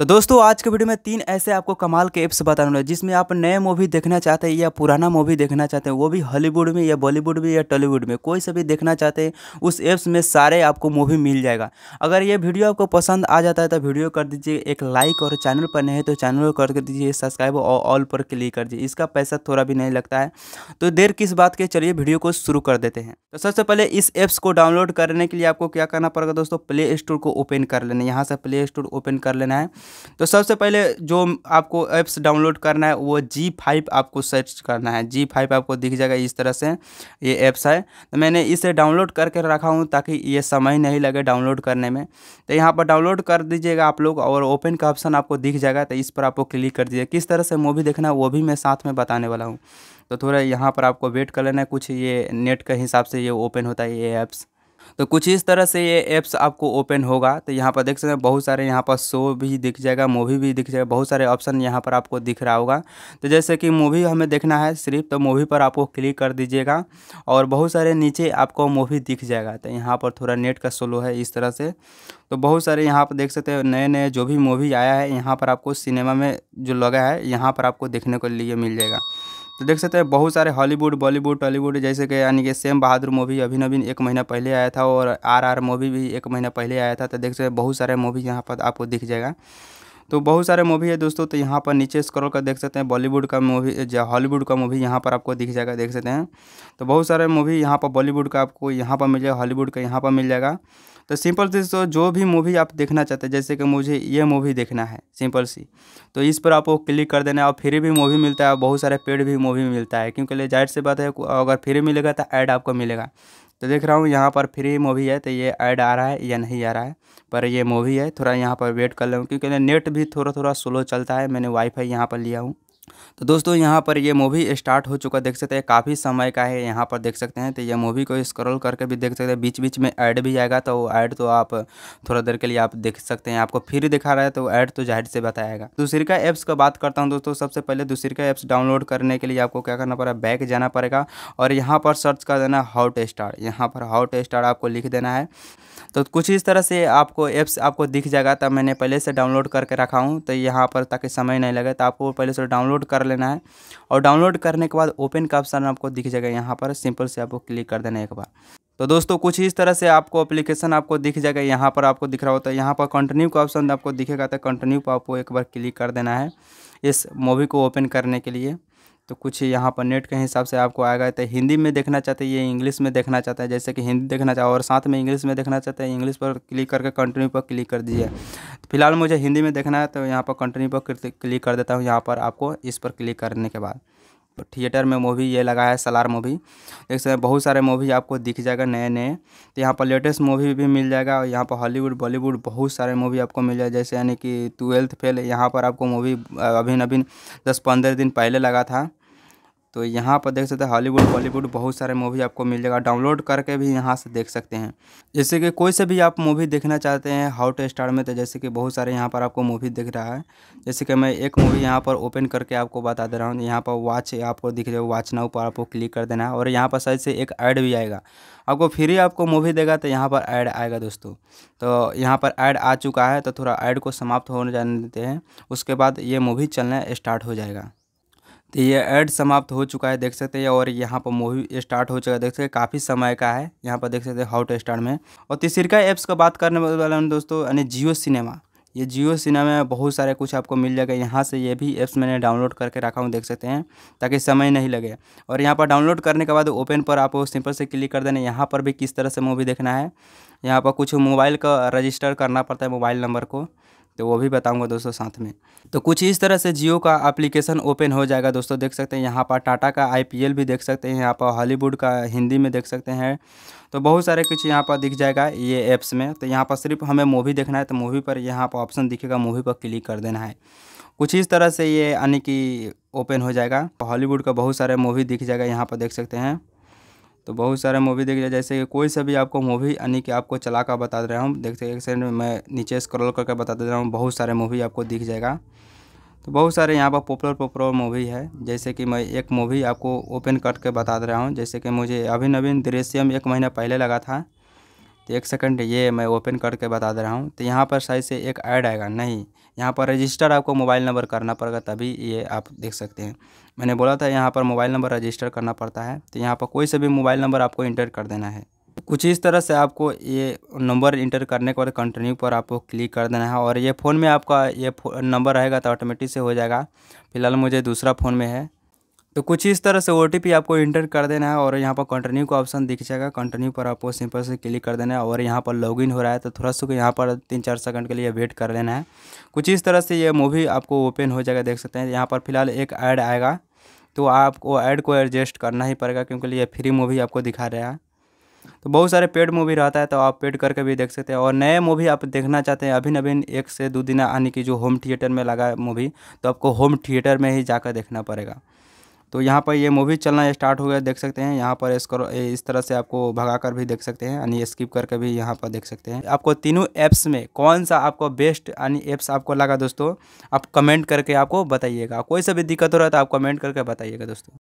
तो दोस्तों आज के वीडियो में तीन ऐसे आपको कमाल के ऐप्स बताने वाले जिसमें आप नए मूवी देखना चाहते हैं या पुराना मूवी देखना चाहते हैं वो भी हॉलीवुड में या बॉलीवुड में या टॉलीवुड में कोई सा भी देखना चाहते हैं उस ऐप्स में सारे आपको मूवी मिल जाएगा अगर ये वीडियो आपको पसंद आ जाता है तो वीडियो कर दीजिए एक लाइक और चैनल पर नहीं है तो चैनल को कर दीजिए सब्सक्राइब और ऑल पर क्लिक कर दीजिए इसका पैसा थोड़ा भी नहीं लगता है तो देर किस बात के चलिए वीडियो को शुरू कर देते हैं तो सबसे पहले इस ऐप्स को डाउनलोड करने के लिए आपको क्या करना पड़ेगा दोस्तों प्ले स्टोर को ओपन कर लेना यहाँ से प्ले स्टोर ओपन कर लेना है तो सबसे पहले जो आपको ऐप्स डाउनलोड करना है वो जी फाइव आपको सर्च करना है जी फाइव आपको दिख जाएगा इस तरह से ये ऐप्स है तो मैंने इसे डाउनलोड करके रखा हूँ ताकि ये समय नहीं लगे डाउनलोड करने में तो यहाँ पर डाउनलोड कर दीजिएगा आप लोग और ओपन का ऑप्शन आपको दिख जाएगा तो इस पर आपको क्लिक कर दीजिए किस तरह से मूवी देखना है वो भी मैं साथ में बताने वाला हूँ तो थोड़ा यहाँ पर आपको वेट कर लेना है कुछ ये नेट के हिसाब से ये ओपन होता है ये ऐप्स तो कुछ इस तरह से ये ऐप्स आपको ओपन होगा तो यहाँ पर देख सकते हैं बहुत सारे यहाँ पर शो भी दिख जाएगा मूवी भी दिख जाएगा बहुत सारे ऑप्शन यहाँ पर आपको दिख रहा होगा तो जैसे कि मूवी हमें देखना है सिर्फ तो मूवी पर आपको क्लिक कर दीजिएगा और बहुत सारे नीचे आपको मूवी दिख जाएगा तो यहाँ पर थोड़ा नेट का स्लो है इस तरह से तो बहुत सारे यहाँ पर देख सकते हैं नए नए जो भी मूवी आया है यहाँ पर आपको सिनेमा में जो लगा है यहाँ पर आपको देखने को लिए मिल जाएगा तो देख सकते हैं बहुत सारे हॉलीवुड बॉलीवुड टॉलीवुड जैसे कि यानी कि सेम बहादुर मूवी अभी नवीन एक महीना पहले आया था और आर आर मूवी भी एक महीना पहले आया था तो देख सकते हैं बहुत सारे मूवी यहाँ पर आपको दिख जाएगा तो बहुत सारे मूवी है दोस्तों तो यहाँ पर नीचे स्क्रॉल कर देख सकते हैं बॉलीवुड का मूवी या हॉलीवुड का मूवी यहाँ पर आपको दिख जाएगा देख सकते हैं तो बहुत सारे मूवी यहाँ पर बॉलीवुड का आपको यहाँ पर मिल जाएगा हॉलीवुड का यहाँ पर मिल जाएगा तो सिंपल सी तो जो भी मूवी आप देखना चाहते हैं जैसे कि मुझे ये मूवी देखना है सिंपल सी तो इस पर आपको क्लिक कर देना है और फ्री भी मूवी मिलता है और बहुत सारे पेड भी मूवी मिलता है क्योंकि जाहिर सी बात है अगर फ्री मिलेगा तो ऐड आपको मिलेगा तो देख रहा हूँ यहाँ पर फ्री मूवी है तो ये ऐड आ रहा है या नहीं आ रहा है पर ये मूवी है थोड़ा यहाँ पर वेट कर लूँ क्योंकि नेट भी थोड़ा थोड़ा स्लो चलता है मैंने वाईफाई यहाँ पर लिया हूँ तो दोस्तों यहाँ पर ये मूवी स्टार्ट हो चुका देख सकते हैं काफ़ी समय का है यहाँ पर देख सकते हैं तो ये मूवी को स्क्रॉल करके भी देख सकते हैं बीच बीच में ऐड भी आएगा तो वो ऐड तो आप थोड़ा देर के लिए आप देख सकते हैं आपको फिर दिखा रहा है तो ऐड तो जाहिर से बताएगा दूसरी का ऐप्स का बात करता हूँ दोस्तों सबसे पहले दूसरी का ऐप्स डाउनलोड करने के लिए आपको क्या करना पड़ेगा बैक जाना पड़ेगा और यहाँ पर सर्च कर देना हॉट स्टार यहाँ पर हॉट स्टार आपको लिख देना है तो कुछ इस तरह से आपको ऐप्स आपको दिख जाएगा तब मैंने पहले से डाउनलोड करके रखा हूँ तो यहाँ पर ताकि समय नहीं लगे तो आपको पहले से डाउनलोड डाउनलोड कर लेना है और डाउनलोड करने के बाद ओपन का ऑप्शन आपको दिख जाएगा यहाँ पर सिंपल से आपको क्लिक कर देना एक बार तो दोस्तों कुछ इस तरह से आपको एप्लीकेशन आपको दिख जाएगा यहाँ पर आपको दिख रहा होता है यहाँ पर कंटिन्यू का ऑप्शन आपको दिखेगा तो कंटिन्यू पर आपको एक बार क्लिक कर देना है इस मूवी को ओपन करने के लिए तो कुछ यहाँ पर नेट के हिसाब से आपको आएगा तो हिंदी में देखना चाहते हैं ये इंग्लिश में देखना चाहते हैं जैसे कि हिंदी देखना चाहते और साथ में इंग्लिश में देखना चाहते हैं इंग्लिश पर क्लिक करके कंटिन्यू पर क्लिक कर दीजिए तो फिलहाल मुझे हिंदी में देखना है तो यहाँ पर कंटिन्यू पर क्लिक कर देता हूँ यहाँ पर आपको इस पर क्लिक करने के बाद तो थिएटर में मूवी ये लगा है सलार मूवी समय बहुत सारे मूवी आपको दिख जाएगा नए नए तो यहाँ पर लेटेस्ट मूवी भी मिल जाएगा और यहाँ पर हॉलीवुड बॉलीवुड बहुत सारे मूवी आपको मिल जाएगा जैसे यानी कि ट्वेल्थ फेल यहाँ पर आपको मूवी अभी नवीन दस पंद्रह दिन पहले लगा था तो यहाँ पर देख सकते हैं हॉलीवुड बॉलीवुड बहुत सारे मूवी आपको मिल जाएगा डाउनलोड करके भी यहाँ से देख सकते हैं जैसे कि कोई से भी आप मूवी देखना चाहते हैं हॉट स्टार में तो जैसे कि बहुत सारे यहाँ पर आपको मूवी दिख रहा है जैसे कि मैं एक मूवी यहाँ पर ओपन करके आपको बता दे रहा हूँ यहाँ पर वॉच आपको दिख रहा है वॉच नाउ पर आपको क्लिक कर देना है और यहाँ पर साइड से एक ऐड भी आएगा आपको फ्री आपको मूवी देगा तो यहाँ पर ऐड आएगा दोस्तों तो यहाँ पर ऐड आ चुका है तो थोड़ा ऐड को समाप्त होने जाने देते हैं उसके बाद ये मूवी चलना स्टार्ट हो जाएगा तो ये ऐड समाप्त हो चुका है देख सकते हैं और यहाँ पर मूवी स्टार्ट हो चुका है देख सकते हैं काफ़ी समय का है यहाँ पर देख सकते हैं हॉट स्टार में और तीसरका ऐप्स का बात करने वाला हूँ दोस्तों यानी जियो सिनेमा ये जियो सिनेमा में बहुत सारे कुछ आपको मिल जाएगा यहाँ से ये भी ऐप्स मैंने डाउनलोड करके रखा हूँ देख सकते हैं ताकि समय नहीं लगे और यहाँ पर डाउनलोड करने के बाद ओपन पर आप सिंपल से क्लिक कर देना यहाँ पर भी किस तरह से मूवी देखना है यहाँ पर कुछ मोबाइल का रजिस्टर करना पड़ता है मोबाइल नंबर को तो वो भी बताऊंगा दोस्तों साथ में तो कुछ इस तरह से जियो का एप्लीकेशन ओपन हो जाएगा दोस्तों देख सकते हैं यहाँ पर टाटा का आईपीएल भी देख सकते हैं यहाँ पर हॉलीवुड का हिंदी में देख सकते हैं तो बहुत सारे कुछ यहाँ पर दिख जाएगा ये ऐप्स में तो यहाँ पर सिर्फ हमें मूवी देखना है तो मूवी पर यहाँ पर ऑप्शन दिखेगा मूवी पर क्लिक कर देना है कुछ इस तरह से ये यानी कि ओपन हो जाएगा हॉलीवुड का बहुत सारे मूवी दिख जाएगा यहाँ पर देख सकते हैं तो बहुत सारे मूवी देख लिया जैसे कि कोई सा भी आपको मूवी यानी कि आपको चला कर बता रहा हूँ देखते एक सेकंड मैं नीचे स्क्रॉल करके बता दे रहा हूँ बहुत सारे मूवी आपको दिख जाएगा तो बहुत सारे यहाँ पर पॉपुलर पॉपुलर मूवी है जैसे कि मैं एक मूवी आपको ओपन करके बता दे रहा हूँ जैसे कि मुझे अभी नवीन दृश्यम एक महीना पहले लगा था तो एक सेकंड ये मैं ओपन करके बता दे रहा हूँ तो यहाँ पर सही से एक ऐड आएगा नहीं यहाँ पर रजिस्टर आपको मोबाइल नंबर करना पड़ेगा तभी ये आप देख सकते हैं मैंने बोला था यहाँ पर मोबाइल नंबर रजिस्टर करना पड़ता है तो यहाँ पर कोई सा भी मोबाइल नंबर आपको इंटर कर देना है कुछ इस तरह से आपको ये नंबर इंटर करने के बाद कंटिन्यू पर आपको क्लिक कर देना है और ये फ़ोन में आपका ये नंबर रहेगा तो ऑटोमेटिक से हो जाएगा फिलहाल मुझे दूसरा फ़ोन में है तो कुछ इस तरह से ओ आपको इंटर कर देना है और यहाँ पर कंटिन्यू का ऑप्शन दिख जाएगा कंटिन्यू पर आपको सिंपल से क्लिक कर देना है और यहाँ पर लॉगिन हो रहा है तो थोड़ा सा यहाँ पर तीन चार सेकंड के लिए वेट कर लेना है कुछ इस तरह से ये मूवी आपको ओपन हो जाएगा देख सकते हैं यहाँ पर फिलहाल एक ऐड आएगा तो आपको ऐड को एडजस्ट करना ही पड़ेगा क्योंकि ये फ्री मूवी आपको दिखा रहा है तो बहुत सारे पेड मूवी रहता है तो आप पेड करके भी देख सकते हैं और नए मूवी आप देखना चाहते हैं अभी नवीन एक से दो दिन आने की जो होम थिएटर में लगा मूवी तो आपको होम थिएटर में ही जाकर देखना पड़ेगा तो यहाँ पर ये मूवी चलना स्टार्ट हो गया देख सकते हैं यहाँ पर इसको इस तरह से आपको भगा कर भी देख सकते हैं यानी स्किप करके भी यहाँ पर देख सकते हैं आपको तीनों ऐप्स में कौन सा आपको बेस्ट यानी ऐप्स आपको लगा दोस्तों आप कमेंट करके आपको बताइएगा कोई सा भी दिक्कत हो रहा है तो आप कमेंट करके बताइएगा दोस्तों